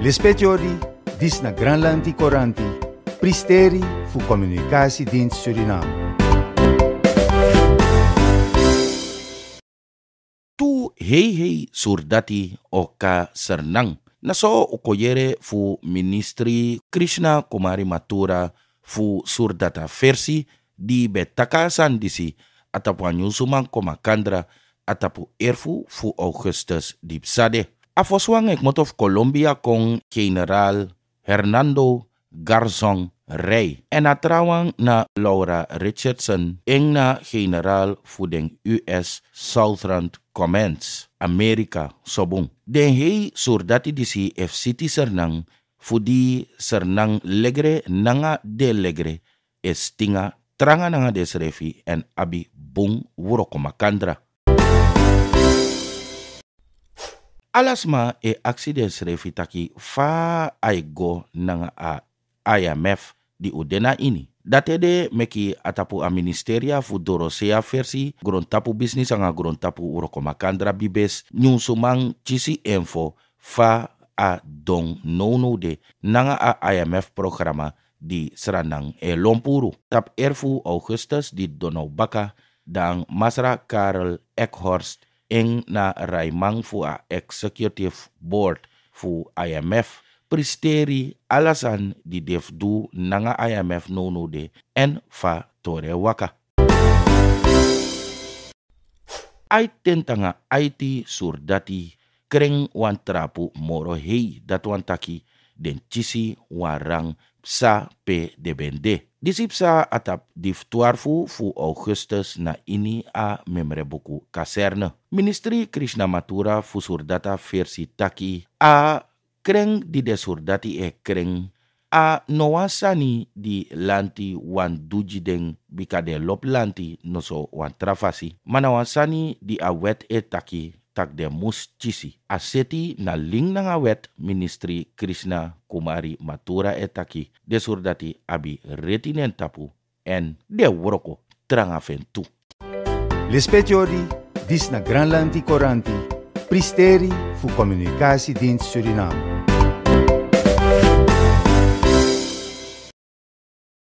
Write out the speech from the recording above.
Le spețiori, disna Granlanti Coranti, pristeri fu comunicații din Surinam. Tu hei hei surdati oka sernang. Naso ukoyere fu ministri Krishna Kumari Matura fu surdata versi di betaka sandisi atapu anyusuman komakandra atapu erfu fu Augustus dipsade. Afoswang Ekmot of Colombia kon generaal Hernando Garzon Rey. En na na Laura Richardson, en na generaal voeding US Southland Commands, Amerika, Sobong. Den hei die si FCT sernang, fudi sernang legre nanga de legre, estinga tranga nanga desrefi en abi bung wurokomakandra. Alasma e accident refitaki fa aigo nanga a IMF di udena ini. Datede meki atapu a ministeria fu dorosea versi grontapu bisnis anga grontapu makandra bibes nyunsumang cisi info fa a dong nono de nanga a IMF programa di Seranang e Lompuru. Tap erfu Augustus di Donau Baka dan Masra Karel Eckhorst eng na raimang fu a executive board fu IMF pristeri alasan di du nanga IMF no de en fa tore waka. Ai tentanga IT surdati kring wan trapu moro hei datuan taki den cisi warang sa pe de bende. Disipsa atap di 12 fu Augustus na ini a buku kaserne. Ministri Matura fu surdata versi taki a kreng di desurdati e kreng a noasani di lanti wan deng bika de lop lanti noso wan trafasi. Manawasani di awet e taki tak de mus chisi. Aseti na ling na wet ministri Krishna Kumari Matura etaki desurdati abi retinen tapu en de woroko tranga fentu. Lespetiori, dis na Granlandi koranti, pristeri fu communicatiedienst Suriname.